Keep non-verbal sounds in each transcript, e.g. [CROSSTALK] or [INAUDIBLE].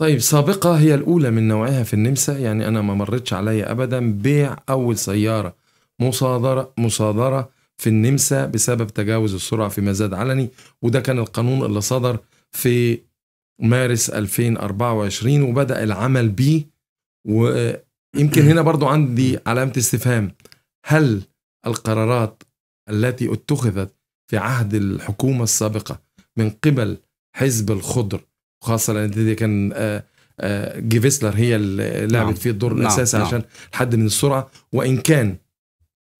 طيب سابقة هي الأولى من نوعها في النمسا يعني أنا ما مرتش عليا أبدا بيع أول سيارة مصادرة مصادرة في النمسا بسبب تجاوز السرعة في مزاد علني وده كان القانون اللي صدر في مارس 2024 وبدأ العمل بيه ويمكن هنا برضو عندي علامة استفهام هل القرارات التي اتخذت في عهد الحكومة السابقة من قبل حزب الخضر وخاصه لان دي كان آه، آه، جيفيسلر هي اللي نعم. لعبت نعم. فيه الدور نعم، الاساسي نعم. عشان حد من السرعه وان كان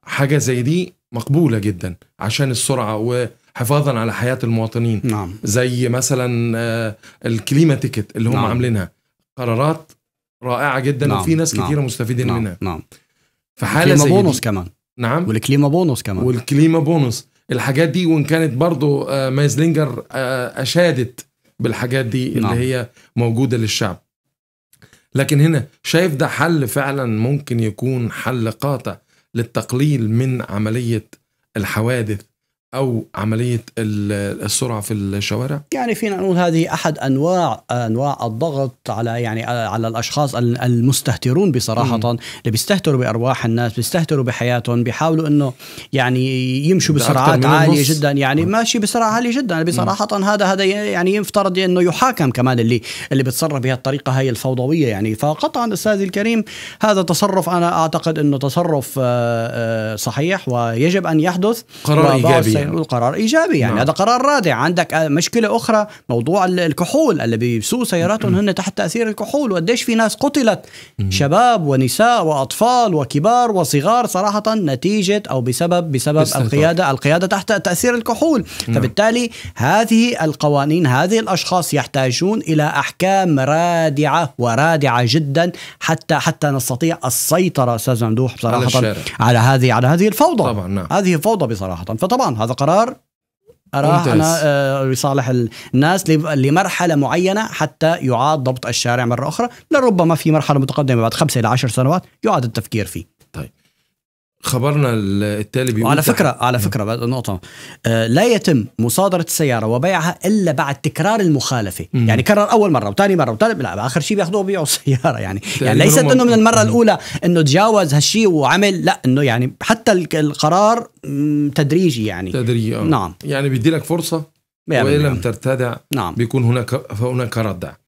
حاجه زي دي مقبوله جدا عشان السرعه و حفاظا على حياه المواطنين نعم. زي مثلا آه، الكليما تيكت اللي هم نعم. عاملينها قرارات رائعه جدا نعم. وفي ناس نعم. مستفيدين نعم. منها نعم في حاله زي بونص كمان نعم والكليما بونص كمان والكليما بونص الحاجات دي وان كانت برضو مايزلينجر اشادت بالحاجات دي اللي نعم. هي موجوده للشعب لكن هنا شايف ده حل فعلا ممكن يكون حل قاطع للتقليل من عمليه الحوادث او عمليه السرعه في الشوارع يعني فينا نقول هذه احد انواع انواع الضغط على يعني على الاشخاص المستهترون بصراحه مم. اللي بيستهتروا بارواح الناس بيستهتروا بحياتهم بيحاولوا انه يعني يمشوا بسرعات عاليه جدا يعني مم. ماشي بسرعه عاليه جدا بصراحه مم. هذا هذا يعني يفترض انه يحاكم كمان اللي اللي بتصرف بهالطريقه هي الفوضويه يعني فقطعا استاذي الكريم هذا تصرف انا اعتقد انه تصرف آه، آه، صحيح ويجب ان يحدث قرار ايجابي نقول القرار ايجابي يعني نعم. هذا قرار رادع عندك آه، مشكله اخرى موضوع الكحول اللي بيسوقوا سياراتهم هن تحت تاثير الكحول وقديش في ناس قتلت شباب ونساء واطفال وكبار وصغار صراحه نتيجه او بسبب بسبب بس القياده القياده تحت تاثير الكحول نعم. فبالتالي هذه القوانين هذه الاشخاص يحتاجون الى احكام رادعه ورادعه جدا حتى حتى نستطيع السيطره استاذ ممدوح بصراحه على, على هذه على هذه الفوضى طبعا نعم. هذه فوضى بصراحه فطبعا هذا قرار اراه انا يصالح آه، الناس لمرحله معينه حتى يعاد ضبط الشارع مره اخرى لربما في مرحله متقدمه بعد خمسة الى عشر سنوات يعاد التفكير فيه خبرنا التالي بيقول على فكره على فكره بقى نقطه آه، لا يتم مصادره السياره وبيعها الا بعد تكرار المخالفه يعني كرر اول مره وثاني مره وثالث لا اخر شيء بياخذوه بيبيعوا السياره [LAUGHS] يعني يعني ليست انه من المره الاولى انه تجاوز هالشيء وعمل لا انه يعني حتى القرار تدريجي يعني تدريجي آه. نعم يعني بيدي لك فرصه وان لم ترتدع نعم بيكون هناك هناك ردع